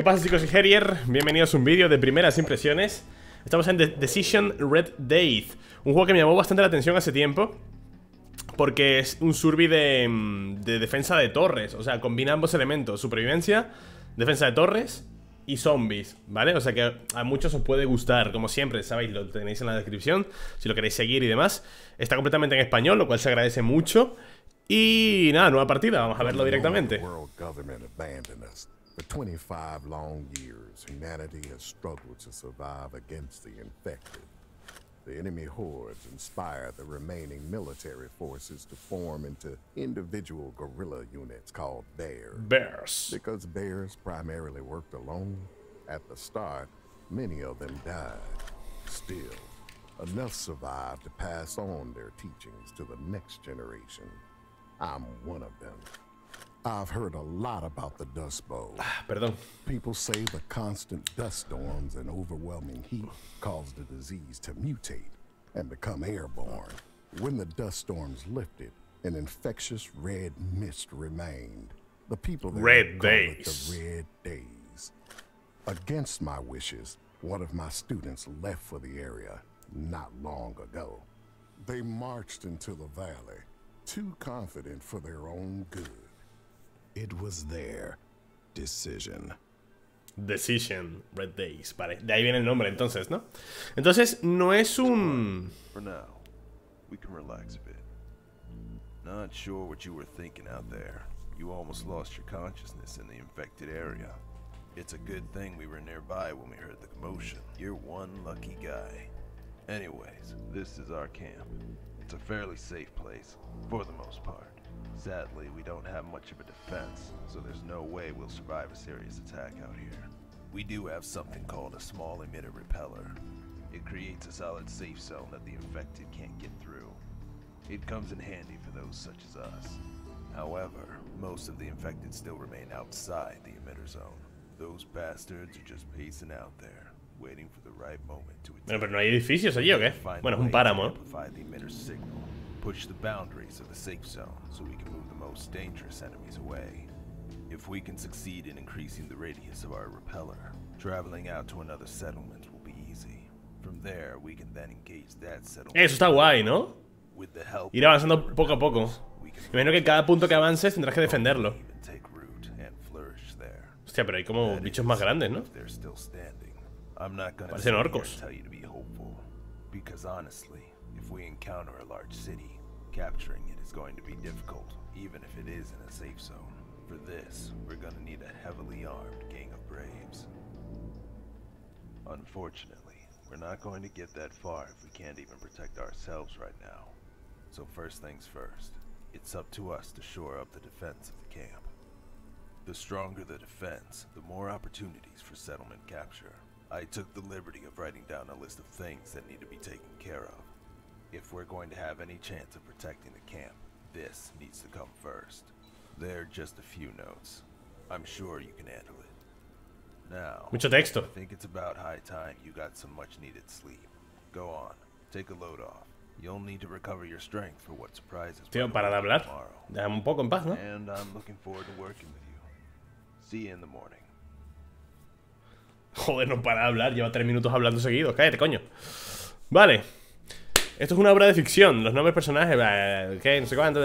¿Qué pasa chicos y Herier? Bienvenidos a un vídeo de primeras impresiones Estamos en Decision Red Date Un juego que me llamó bastante la atención hace tiempo Porque es un survey de, mm, de defensa de torres O sea, combina ambos elementos Supervivencia, defensa de torres y zombies, ¿vale? O sea que a muchos os puede gustar, como siempre, sabéis, lo tenéis en la descripción, si lo queréis seguir y demás. Está completamente en español, lo cual se agradece mucho. Y nada, nueva partida, vamos a verlo directamente. For 25 long years, humanity has struggled to survive against the infected. The enemy hordes inspired the remaining military forces to form into individual guerrilla units called bears. Bears. Because bears primarily worked alone, at the start, many of them died. Still, enough survived to pass on their teachings to the next generation. I'm one of them. I've heard a lot about the Dust Bowl. Ah, perdón. People say the constant dust storms and overwhelming heat caused the disease to mutate and become airborne. When the dust storms lifted, an infectious red mist remained. The people there red days. the red days. Against my wishes, one of my students left for the area not long ago. They marched into the valley, too confident for their own good. It was their decision. Decision, Red Days. Vale, de ahí viene el nombre entonces, ¿no? Entonces, no es un... For now, we can relax a bit. Not sure what you were thinking out there. You almost lost your consciousness in the infected area. It's a good thing we were nearby when we heard the commotion. You're one lucky guy. Anyways, this is our camp. It's a fairly safe place, for the most part. Sadly, we don't have much of a defense, so there's no way we'll survive a serious attack out here. We do have something called a small emitter repeller. It creates a solid safe zone that the infected can't get through. It comes in handy for those such as us. However, most of the infected still remain outside the emitter zone. Those bastards are just pacing out there, waiting for the right moment to attack. Bueno, pero no hay edificios allí o qué? Bueno, es un páramo. Push the boundaries of the safe zone so we can move the most dangerous enemies away. If we can succeed in increasing the radius of our repeller, traveling out to another settlement will be easy. From there, we can then engage that settlement. Eso está guay, ¿no? Ir avanzando poco a poco. Imagino que cada punto que avances tendrás que defenderlo. Hostia, pero hay como bichos más grandes, ¿no? Parecen orcos. Because honestly, if we encounter a large city, capturing it is going to be difficult, even if it is in a safe zone. For this, we're gonna need a heavily armed gang of braves. Unfortunately, we're not going to get that far if we can't even protect ourselves right now. So first things first, it's up to us to shore up the defense of the camp. The stronger the defense, the more opportunities for settlement capture. I took the liberty of writing down a list of things that need to be taken care of. If we're going to have any chance of protecting the camp, this needs to come first. There are just a few notes. I'm sure you can handle it. Now, Mucho texto. I think it's about high time you got some much needed sleep. Go on, take a load off. You'll need to recover your strength for what surprises Tío, para de hablar. un poco en paz, ¿no? And I'm looking forward to working with you. See you in the morning. Joder, no para de hablar, lleva tres minutos hablando seguidos. Cállate, coño. Vale. Esto es una obra de ficción. Los nombres personajes, ¿Qué? Eh, no sé cuánto,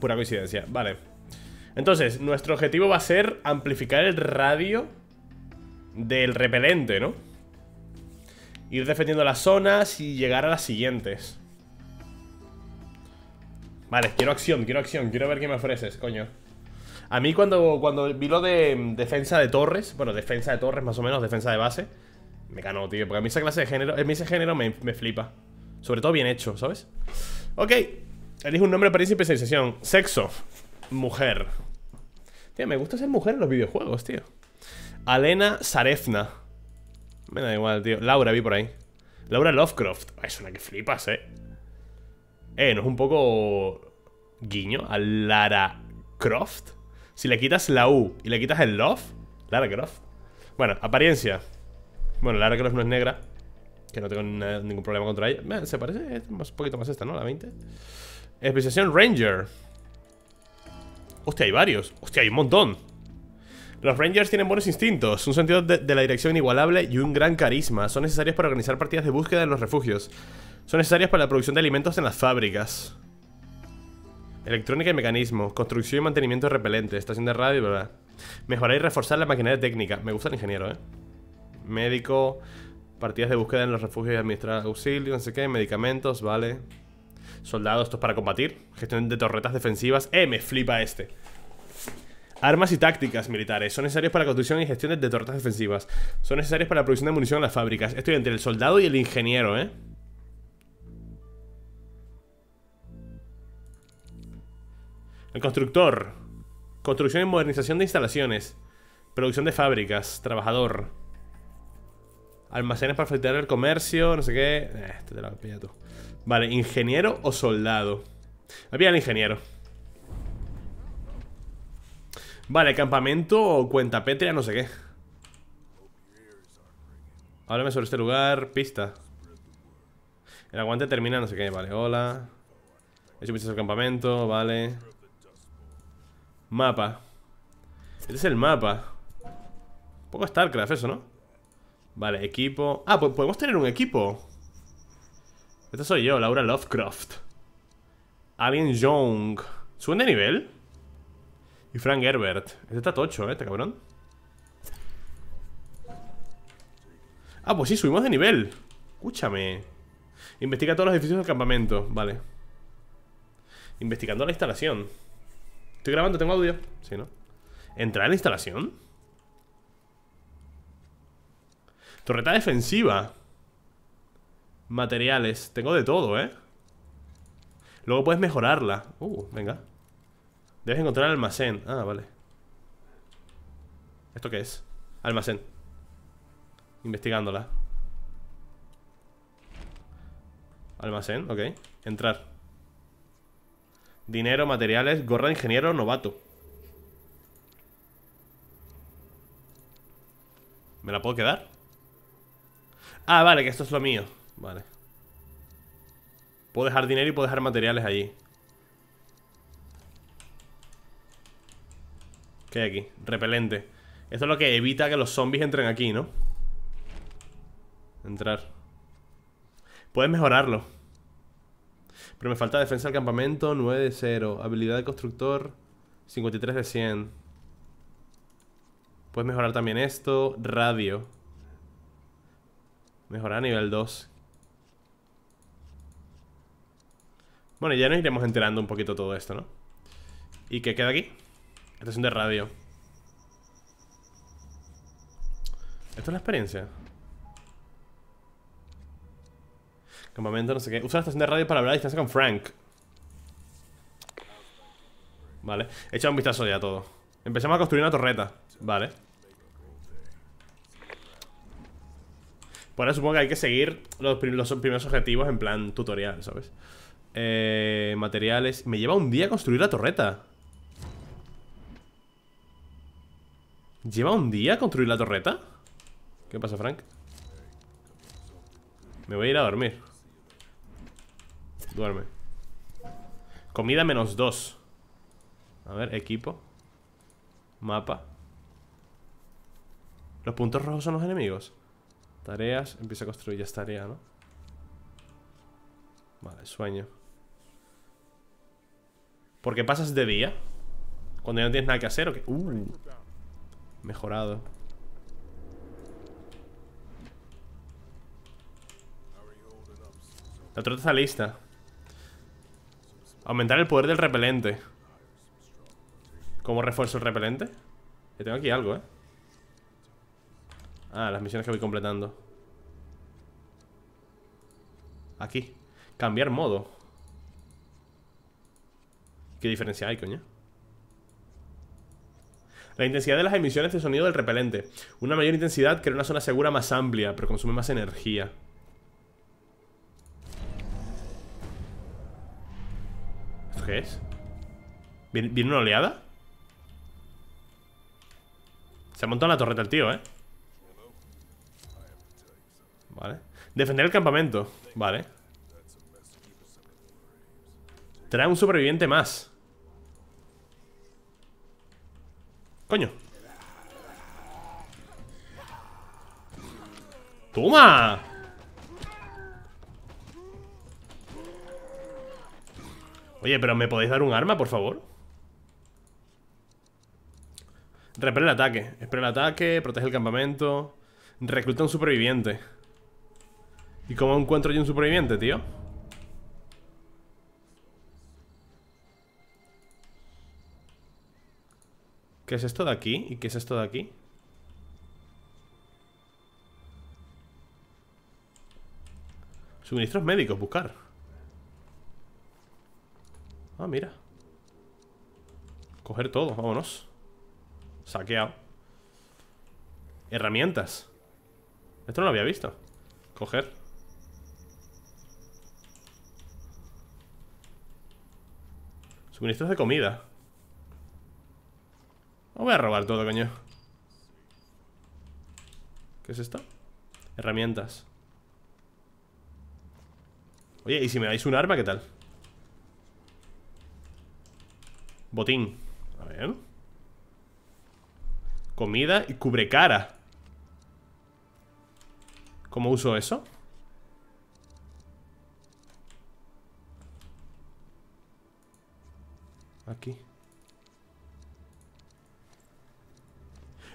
pura coincidencia. Vale. Entonces, nuestro objetivo va a ser amplificar el radio del repelente, ¿no? Ir defendiendo las zonas y llegar a las siguientes. Vale, quiero acción, quiero acción, quiero ver qué me ofreces, coño. A mí cuando, cuando vi lo de mm, defensa de torres, bueno, defensa de torres más o menos, defensa de base, me ganó, tío, porque a mí esa clase de género, ese género me flipa. Sobre todo bien hecho, ¿sabes? Ok. elige un nombre para especialización Sexo. Mujer. Tío, me gusta ser mujer en los videojuegos, tío. Alena Sarefna. Me da igual, tío. Laura, vi por ahí. Laura Lovecroft. Es una que flipas, eh. Eh, ¿no es un poco guiño a Lara Croft? Si le quitas la U y le quitas el Love, Lara Croft. Bueno, apariencia. Bueno, Lara Croft no es negra. Que no tengo ningún problema contra ella. se parece, un poquito más esta, ¿no? La 20. Especialización Ranger. Hostia, hay varios. Hostia, hay un montón. Los Rangers tienen buenos instintos, un sentido de, la dirección igualable y un gran carisma. Son necesarios para organizar partidas de búsqueda en los refugios. Son necesarios para la producción de alimentos en las fábricas. Electrónica y mecanismo, construcción y mantenimiento repelente, estación de radio, ¿verdad? Mejorar y reforzar la maquinaria técnica. Me gusta el ingeniero, ¿eh? Médico, Partidas de búsqueda en los refugios y administrar auxilio, no sé qué, medicamentos, vale. Soldados, esto es para combatir. Gestión de torretas defensivas. Eh, me flipa este. Armas y tácticas militares. Son necesarios para construcción y gestión de torretas defensivas. Son necesarios para la producción de munición en las fábricas. Estoy entre el soldado y el ingeniero, ¿eh? El constructor. Construcción y modernización de instalaciones. Producción de fábricas. Trabajador. Almacenes para fletear el comercio, no sé qué. Eh, este te lo tú. Vale, ingeniero o soldado. Había el ingeniero. Vale, campamento o cuenta petria, no sé qué. Háblame sobre este lugar, pista. El aguante termina, no sé qué, vale, hola. He hecho al campamento, vale. Mapa. Este es el mapa. Un poco StarCraft eso, ¿no? Vale, equipo. Ah, pues podemos tener un equipo. Este soy yo, Laura Lovecraft. Alien Young. ¿Suben de nivel? Y Frank Herbert. Este está tocho, ¿eh? Este cabrón. Ah, pues sí, subimos de nivel. Escúchame. Investiga todos los edificios del campamento. Vale. Investigando la instalación. Estoy grabando, tengo audio. Sí, ¿no? ¿Entrar en la instalación? Torreta defensiva. Materiales. Tengo de todo, ¿eh? Luego puedes mejorarla. Uh, venga. Debes encontrar almacén. Ah, vale. ¿Esto qué es? Almacén. Investigándola. Almacén, ok. Entrar. Dinero, materiales, gorra, ingeniero, novato. ¿Me la puedo quedar? Ah, vale, que esto es lo mío Vale Puedo dejar dinero y puedo dejar materiales allí ¿Qué hay aquí? Repelente Esto es lo que evita que los zombies entren aquí, ¿no? Entrar Puedes mejorarlo Pero me falta defensa del campamento 9 de 0 Habilidad de constructor 53 de 100 Puedes mejorar también esto Radio Mejorar a nivel 2. Bueno, ya nos iremos enterando un poquito todo esto, ¿no? ¿Y qué queda aquí? Estación de radio. ¿Esto es la experiencia? Campamento, no sé qué. Usa la estación de radio para hablar a distancia con Frank. Vale. He echado un vistazo ya a todo. Empezamos a construir una torreta. Vale. Por eso supongo que hay que seguir los, primeros objetivos en plan tutorial, ¿sabes? Eh, materiales... Me lleva un día construir la torreta. ¿Lleva un día construir la torreta? ¿Qué pasa, Frank? Me voy a ir a dormir. Duerme. Comida menos dos. A ver, equipo. Mapa. Los puntos rojos son los enemigos. Tareas, empieza a construir, ya esta tarea, ¿no? Vale, sueño. ¿Por qué pasas de día. Cuando ya no tienes nada que hacer o qué? Uh, mejorado. La trota está lista. Aumentar el poder del repelente. ¿Cómo refuerzo el repelente? Yo tengo aquí algo, ¿eh? Ah, las misiones que voy completando Aquí Cambiar modo ¿Qué diferencia hay, coño? La intensidad de las emisiones de sonido del repelente Una mayor intensidad crea una zona segura más amplia Pero consume más energía ¿Esto qué es? ¿Viene una oleada? Se ha montado en la torreta el tío, ¿eh? Vale. Defender el campamento. Vale. Trae un superviviente más. Coño. ¡Toma! Oye, pero ¿me podéis dar un arma, por favor? Repele el ataque. Espera el ataque, protege el campamento. Recluta un superviviente. ¿Y cómo encuentro yo un superviviente, tío? ¿Qué es esto de aquí? ¿Y qué es esto de aquí? Suministros médicos, buscar Ah, mira Coger todo, vámonos Saqueado Herramientas Esto no lo había visto Coger Suministros de comida No voy a robar todo, coño ¿Qué es esto? Herramientas Oye, ¿y si me dais un arma, qué tal? Botín A ver Comida y cubre cubrecara ¿Cómo uso eso?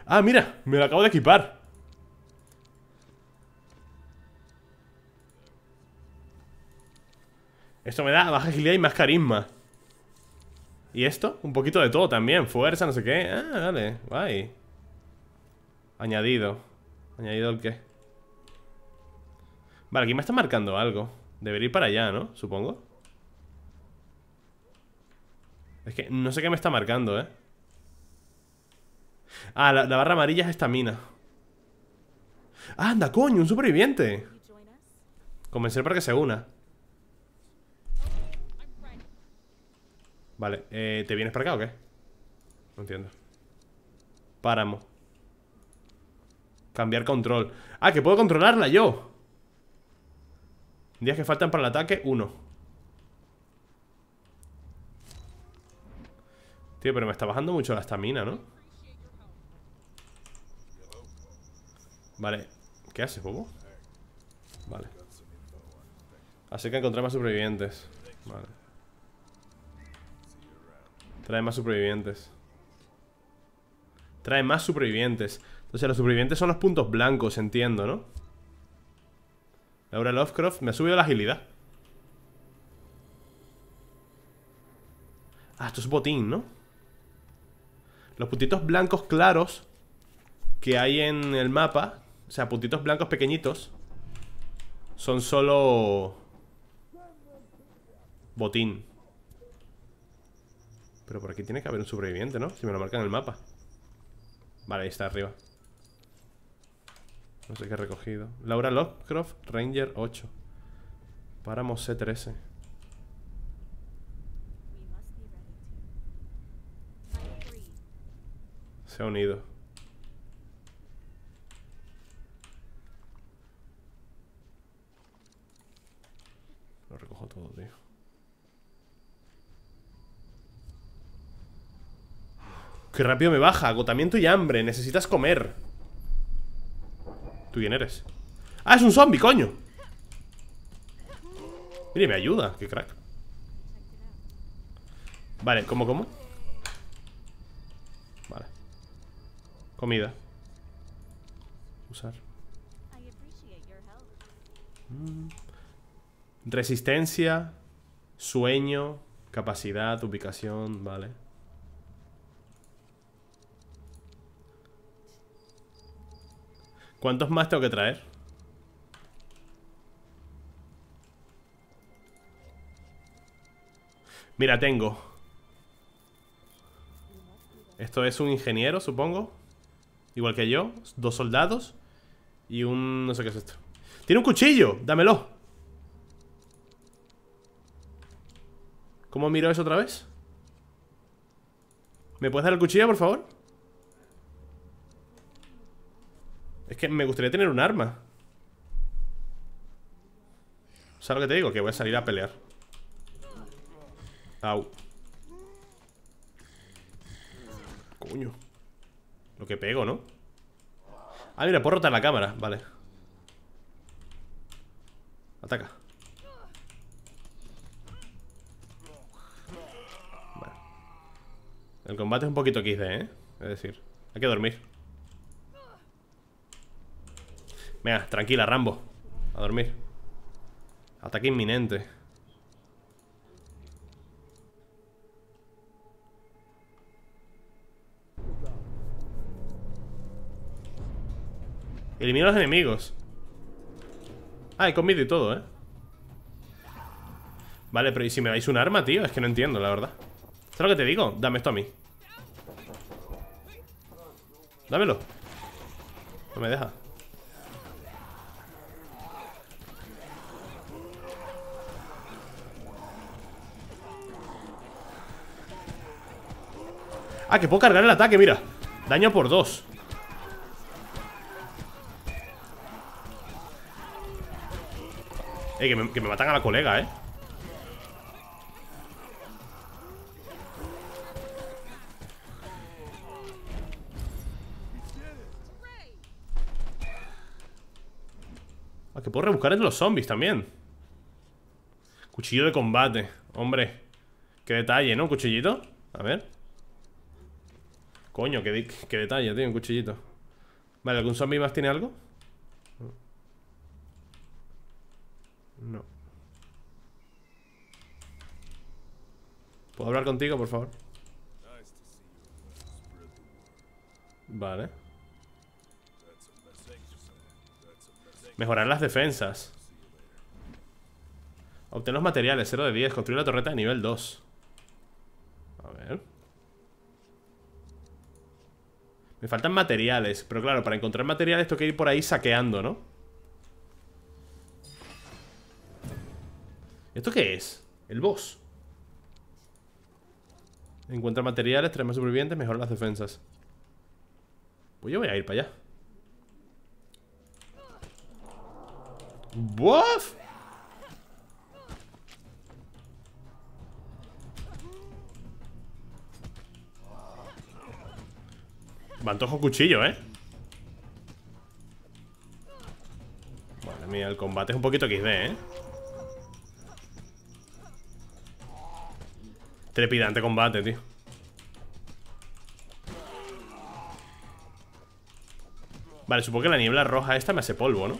Ah, mira, me lo acabo de equipar Esto me da más agilidad y más carisma ¿Y esto? Un poquito de todo también Fuerza, no sé qué Ah, dale, guay Añadido ¿Añadido el qué? Vale, aquí me está marcando algo Debería ir para allá, ¿no? Supongo es que no sé qué me está marcando, ¿eh? Ah, la, barra amarilla es esta mina. ¡Anda, coño! ¡Un superviviente! Convencer para que se una. Vale, eh, ¿te vienes para acá o qué? No entiendo. Páramo. Cambiar control. Ah, que puedo controlarla yo. Días que faltan para el ataque, uno. Tío, pero me está bajando mucho la estamina, ¿no? Vale ¿Qué hace, bobo? Vale Así que encontré más supervivientes Vale Trae más supervivientes Trae más supervivientes Entonces los supervivientes son los puntos blancos, entiendo, ¿no? Laura Lovecraft me ha subido la agilidad Ah, esto es botín, ¿no? Los puntitos blancos claros que hay en el mapa, o sea, puntitos blancos pequeñitos, son solo botín. Pero por aquí tiene que haber un sobreviviente, ¿no? Si me lo marcan en el mapa. Vale, ahí está arriba. No sé qué he recogido. Laura Lovecroft, Ranger 8. Páramo C13. Se ha unido. Lo recojo todo, tío. ¡Qué rápido me baja! Agotamiento y hambre. Necesitas comer. ¿Tú quién eres? ¡Ah, es un zombie, coño! Mire, me ayuda. ¡Qué crack! Vale, ¿cómo, cómo? Comida. Usar. Mm. Resistencia, sueño, capacidad, ubicación, vale. ¿Cuántos más tengo que traer? Mira, tengo. Esto es un ingeniero, supongo. Igual que yo, dos soldados Y un... no sé qué es esto ¡Tiene un cuchillo! ¡Dámelo! ¿Cómo miro eso otra vez? ¿Me puedes dar el cuchillo, por favor? Es que me gustaría tener un arma ¿Sabes lo que te digo? Que voy a salir a pelear Au Coño que pego, ¿no? Ah, mira, puedo rotar la cámara, vale Ataca El combate es un poquito XD, ¿eh? Es decir, hay que dormir Venga, tranquila, Rambo A dormir Ataque inminente Elimina los enemigos. Ah, he comido y todo, ¿eh? Vale, pero ¿y si me dais un arma, tío? Es que no entiendo, la verdad ¿Sabes lo que te digo? Dame esto a mí Dámelo No me deja Ah, que puedo cargar el ataque, mira Daño por dos que me, matan a la colega, eh Ah, que puedo rebuscar entre los zombies también Cuchillo de combate Hombre Qué detalle, ¿no? ¿Un cuchillito A ver Coño, qué, qué detalle, tío Un cuchillito Vale, ¿algún zombie más tiene algo? No. ¿Puedo hablar contigo, por favor? Vale. Mejorar las defensas. Obtener los materiales, 0 de 10. Construir la torreta de nivel 2. A ver. Me faltan materiales. Pero claro, para encontrar materiales tengo que ir por ahí saqueando, ¿no? ¿Esto qué es? El boss. Encuentra materiales, trae más supervivientes, mejora las defensas. Pues yo voy a ir para allá. ¡Buf! Me antojo cuchillo, ¿eh? Madre mía, el combate es un poquito XD, ¿eh? Trepidante combate, tío Vale, supongo que la niebla roja esta me hace polvo, ¿no?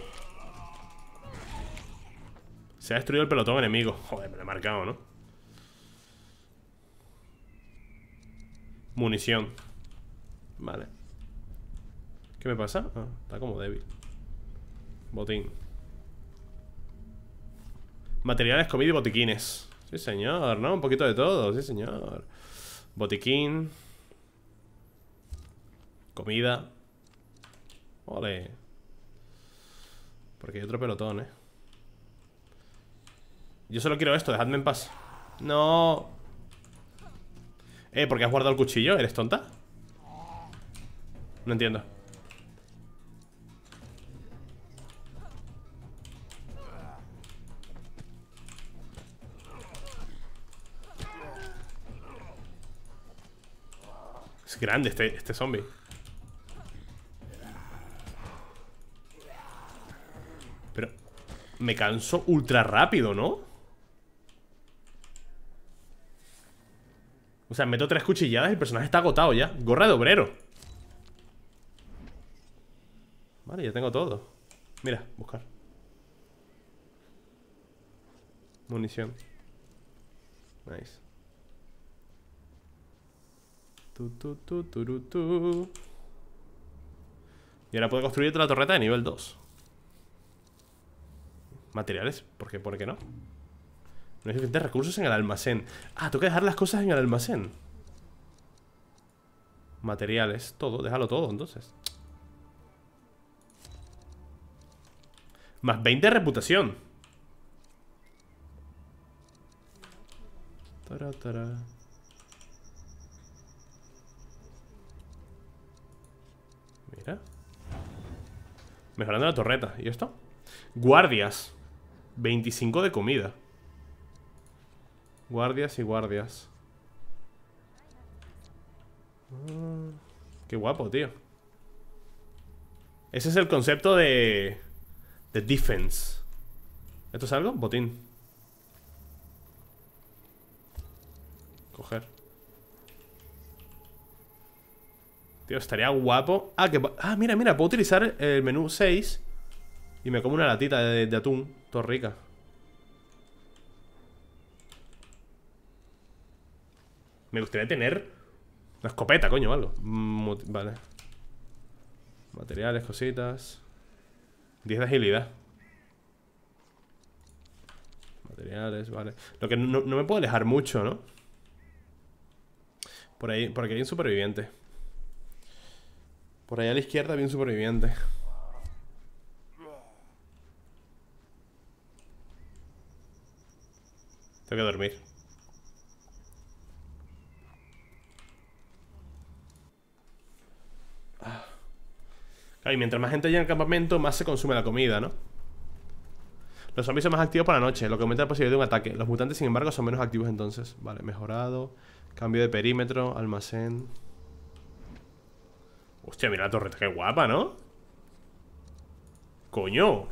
Se ha destruido el pelotón enemigo Joder, me lo he marcado, ¿no? Munición Vale ¿Qué me pasa? Ah, está como débil Botín Materiales, comida y botiquines Sí, señor, ¿no? Un poquito de todo, sí, señor. Botiquín. Comida. Ole. Porque hay otro pelotón, ¿eh? Yo solo quiero esto, dejadme en paz. No. Eh, ¿por qué has guardado el cuchillo? ¿Eres tonta? No entiendo. grande este, este, zombie. Pero me canso ultra rápido, ¿no? O sea, meto tres cuchilladas y el personaje está agotado ya. Gorra de obrero. Vale, ya tengo todo. Mira, buscar. Munición. Nice. Y ahora puedo construir otra torreta de nivel 2. Materiales, ¿por qué, ¿por qué no? No hay suficientes recursos en el almacén. Ah, tengo que dejar las cosas en el almacén. Materiales, todo, déjalo todo entonces. Más 20 de reputación. Tará, Mejorando la torreta ¿Y esto? Guardias 25 de comida Guardias y guardias mm, Qué guapo, tío Ese es el concepto de... De defense ¿Esto es algo? Botín Coger estaría guapo. Ah, que... Ah, mira, mira, puedo utilizar el menú 6 y me como una latita de, atún. Todo rica. Me gustaría tener una escopeta, coño, Vale. Materiales, cositas. 10 de agilidad. Materiales, vale. Lo que no, me puedo alejar mucho, ¿no? Por ahí, porque hay un superviviente. Por allá a la izquierda había un superviviente. Tengo que dormir. Claro, ah. y mientras más gente llega en campamento, más se consume la comida, ¿no? Los zombies son más activos para la noche, lo que aumenta la posibilidad de un ataque. Los mutantes, sin embargo, son menos activos entonces. Vale, mejorado. Cambio de perímetro, almacén. Hostia, mira la torreta, qué guapa, ¿no? Coño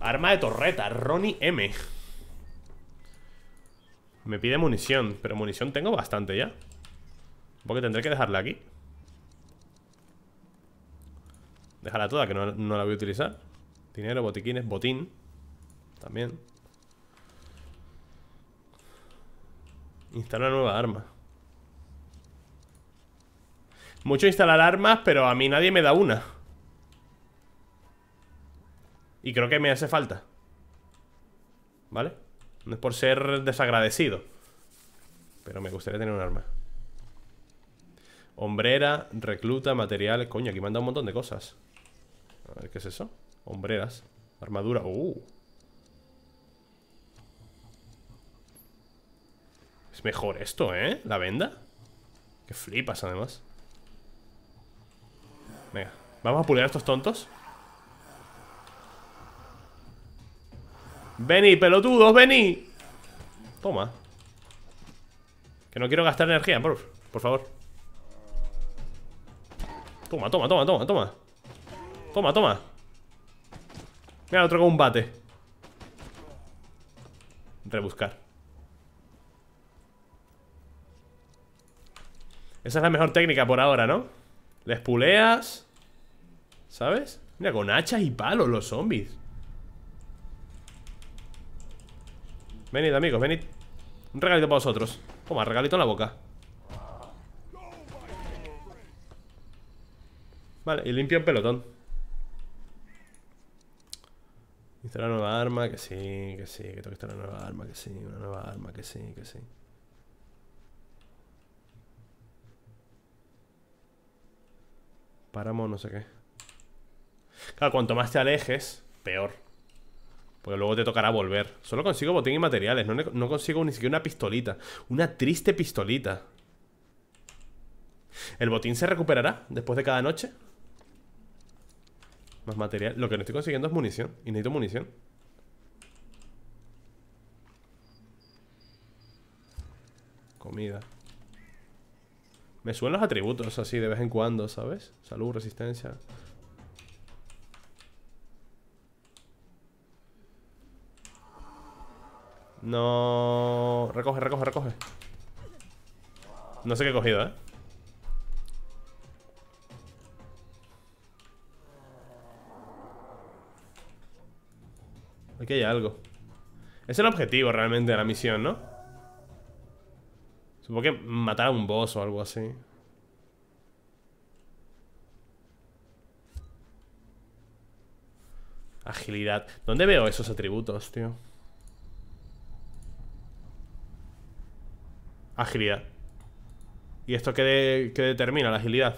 Arma de torreta, Ronnie M Me pide munición Pero munición tengo bastante ya Porque tendré que dejarla aquí Dejarla toda, que no, no la voy a utilizar Dinero, botiquines, botín También Instala nueva arma mucho instalar armas, pero a mí nadie me da una Y creo que me hace falta ¿Vale? No es por ser desagradecido Pero me gustaría tener un arma Hombrera, recluta, material Coño, aquí me han un montón de cosas A ver, ¿qué es eso? Hombreras, armadura Uh Es mejor esto, ¿eh? La venda Que flipas, además Venga, vamos a pulir a estos tontos Vení, pelotudos, vení Toma Que no quiero gastar energía, por, por favor Toma, toma, toma, toma, toma Toma, toma Mira, otro combate Rebuscar Esa es la mejor técnica por ahora, ¿no? Les puleas ¿Sabes? Mira, con hachas y palos los zombies Venid, amigos, venid Un regalito para vosotros Toma, regalito en la boca Vale, y limpio el pelotón Instalar nueva arma, que sí, que sí Que tengo que instalar nueva arma, que sí Una nueva arma, que sí, que sí paramos no sé qué. Claro, cuanto más te alejes, peor. Porque luego te tocará volver. Solo consigo botín y materiales. No, no consigo ni siquiera una pistolita. Una triste pistolita. ¿El botín se recuperará después de cada noche? Más material. Lo que no estoy consiguiendo es munición. Y necesito munición. Comida. Me suenan los atributos así de vez en cuando, ¿sabes? Salud, resistencia. No... Recoge, recoge, recoge. No sé qué he cogido, ¿eh? Aquí hay algo. Es el objetivo realmente de la misión, ¿no? Supongo que matar a un boss o algo así. Agilidad. ¿Dónde veo esos atributos, tío? Agilidad. ¿Y esto qué, determina la agilidad?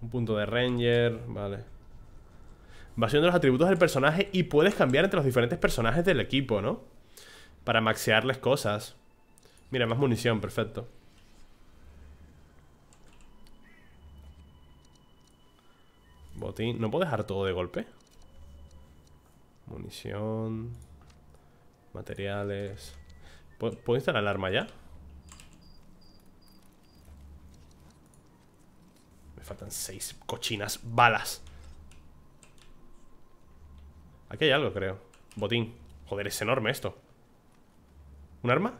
Un punto de ranger, vale. Va siendo los atributos del personaje y puedes cambiar entre los diferentes personajes del equipo, ¿no? Para maxearles cosas. Mira, más munición, perfecto. Botín. ¿No puedo dejar todo de golpe? Munición. Materiales. ¿Puedo, instalar el arma ya? Me faltan seis cochinas balas. Aquí hay algo, creo. Botín. Joder, es enorme esto. ¿Un arma?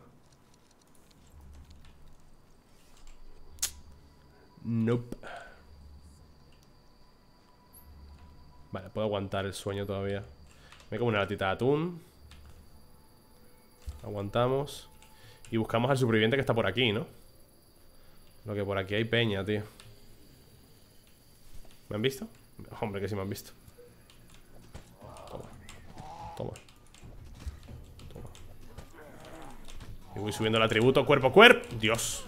Nope. Vale, puedo aguantar el sueño todavía. Me como una latita de atún. Aguantamos. Y buscamos al superviviente que está por aquí, ¿no? Lo que por aquí hay peña, tío. ¿Me han visto? Hombre, que si me han visto. Toma. Toma. Toma. Y voy subiendo el atributo cuerpo a cuerpo. Dios.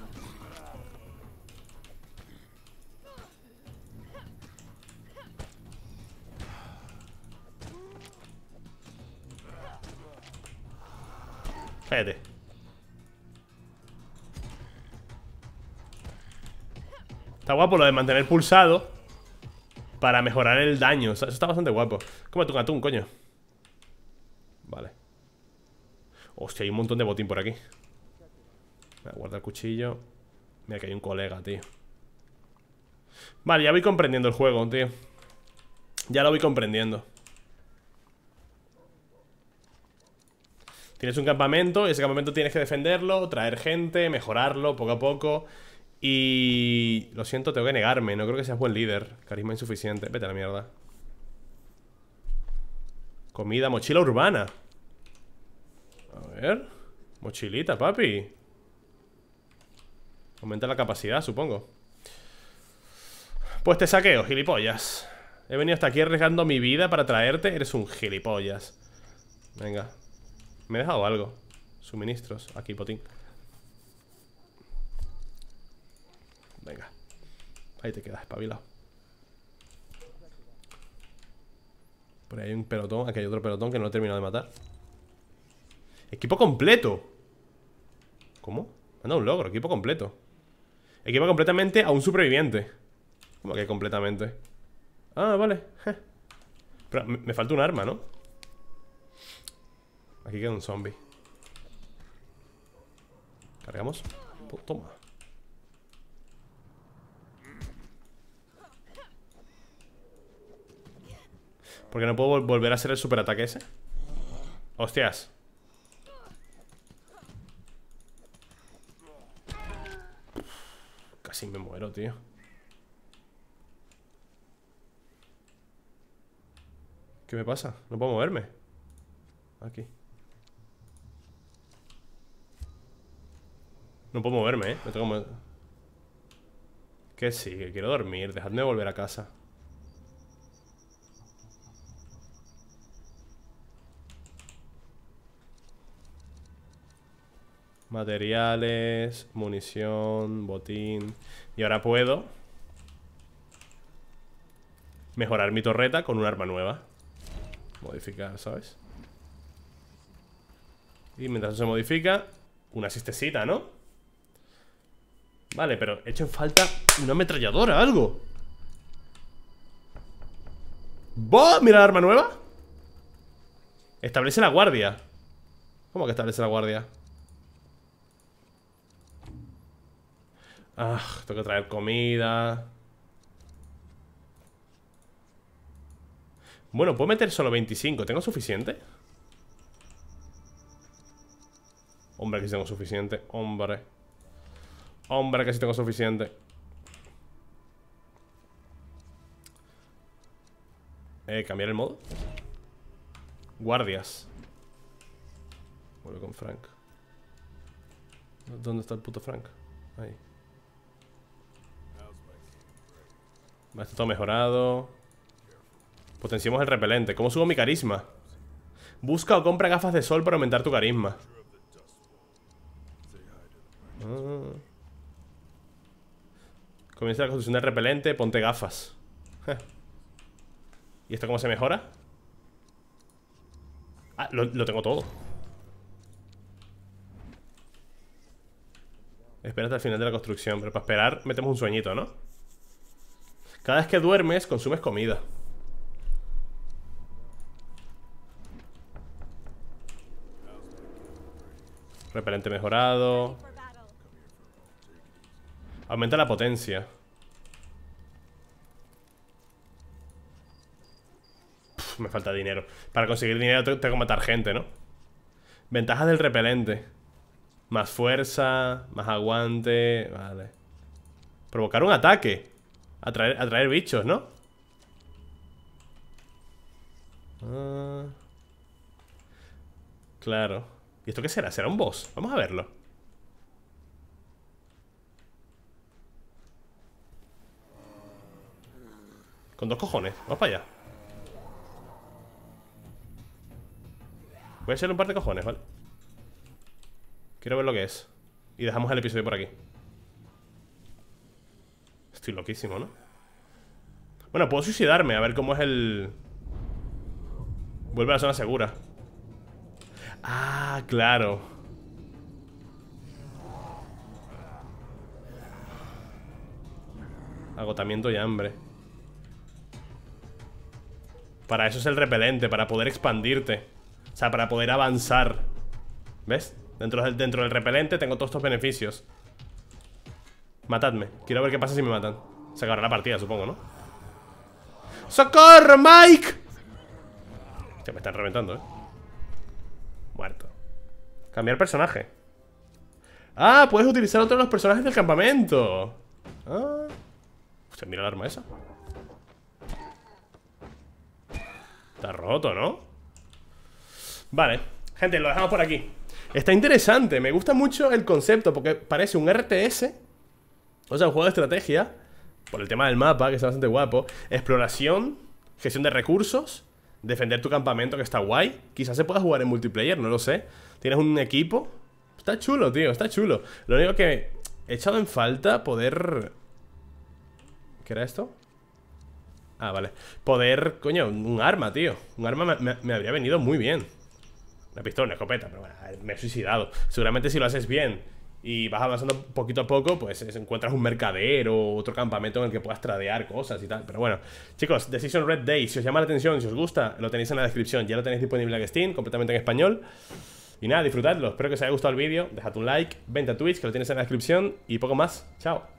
guapo lo de mantener pulsado para mejorar el daño. Eso está bastante guapo. Como atún, atún, coño. Vale. Hostia, hay un montón de botín por aquí. Guarda el cuchillo. Mira que hay un colega, tío. Vale, ya voy comprendiendo el juego, tío. Ya lo voy comprendiendo. Tienes un campamento y ese campamento tienes que defenderlo, traer gente, mejorarlo poco a poco. Y lo siento, tengo que negarme. No creo que seas buen líder. Carisma insuficiente. Vete a la mierda. Comida, mochila urbana. A ver. Mochilita, papi. Aumenta la capacidad, supongo. Pues te saqueo, gilipollas. He venido hasta aquí arriesgando mi vida para traerte. Eres un gilipollas. Venga. Me he dejado algo. Suministros. Aquí, potín. Venga. Ahí te quedas, espabilado. Por ahí hay un pelotón. Aquí hay otro pelotón que no he terminado de matar. ¡Equipo completo! ¿Cómo? Anda un logro, equipo completo. Equipo completamente a un superviviente. ¿Cómo que completamente? Ah, vale. Pero me, me falta un arma, ¿no? Aquí queda un zombie. Cargamos. Toma. Porque no puedo volver a hacer el superataque ese. Hostias. Casi me muero, tío. ¿Qué me pasa? No puedo moverme. Aquí. No puedo moverme, ¿eh? Me tengo que... sí, que quiero dormir. Dejadme volver a casa. Materiales, munición, botín. Y ahora puedo mejorar mi torreta con un arma nueva. Modificar, ¿sabes? Y mientras se modifica, una asistecita, ¿no? Vale, pero he hecho en falta una ametralladora, algo. ¡Boh! Mira la arma nueva. Establece la guardia. ¿Cómo que establece la guardia? Ah, tengo que traer comida. Bueno, puedo meter solo 25. ¿Tengo suficiente? Hombre, que si tengo suficiente. Hombre. Hombre, que si tengo suficiente. Eh, cambiar el modo. Guardias. Vuelve con Frank. ¿Dónde está el puto Frank? Ahí. Esto todo mejorado. Potenciamos el repelente. ¿Cómo subo mi carisma? Busca o compra gafas de sol para aumentar tu carisma. Ah. Comienza la construcción del repelente, ponte gafas. ¿Y esto cómo se mejora? Ah, lo tengo todo. Espera hasta el final de la construcción, pero para esperar metemos un sueñito, ¿no? Cada vez que duermes, consumes comida. Repelente mejorado. Aumenta la potencia. me falta dinero. Para conseguir dinero tengo que matar gente, ¿no? Ventajas del repelente. Más fuerza, más aguante. Vale. Provocar un ataque. Atraer, traer bichos, ¿no? Ah. claro. ¿Y esto qué será? ¿Será un boss? Vamos a verlo. Con dos cojones. Vamos para allá. Voy a echarle un par de cojones, ¿vale? Quiero ver lo que es. Y dejamos el episodio por aquí. Estoy loquísimo, ¿no? Bueno, puedo suicidarme, a ver cómo es el... Vuelve a la zona segura Ah, claro Agotamiento y hambre Para eso es el repelente Para poder expandirte O sea, para poder avanzar ¿Ves? Dentro del, dentro del repelente tengo todos estos beneficios Matadme. Quiero ver qué pasa si me matan. Se acabará la partida, supongo, ¿no? ¡Socorro, Mike! me están reventando, ¿eh? Muerto. Cambiar personaje. ¡Ah! Puedes utilizar otro de los personajes del campamento. Ah. mira el arma esa. Está roto, ¿no? Vale. Gente, lo dejamos por aquí. Está interesante. Me gusta mucho el concepto porque parece un RTS o sea, un juego de estrategia, por el tema del mapa, que está bastante guapo, exploración, gestión de recursos, defender tu campamento, que está guay. Quizás se pueda jugar en multiplayer, no lo sé. Tienes un equipo. Está chulo, tío, está chulo. Lo único que he echado en falta poder... ¿Qué era esto? Ah, vale. Poder, coño, un arma, tío. Un arma me, habría venido muy bien. Una pistola, una escopeta, pero bueno, me he suicidado. Seguramente si lo haces bien y vas avanzando poquito a poco, pues encuentras un mercadero, otro campamento en el que puedas tradear cosas y tal. Pero bueno, chicos, Decision Red Day, si os llama la atención, si os gusta, lo tenéis en la descripción. Ya lo tenéis disponible en Steam, completamente en español. Y nada, disfrutadlo. Espero que os haya gustado el vídeo. Dejad un like, vente a Twitch, que lo tienes en la descripción. Y poco más. Chao.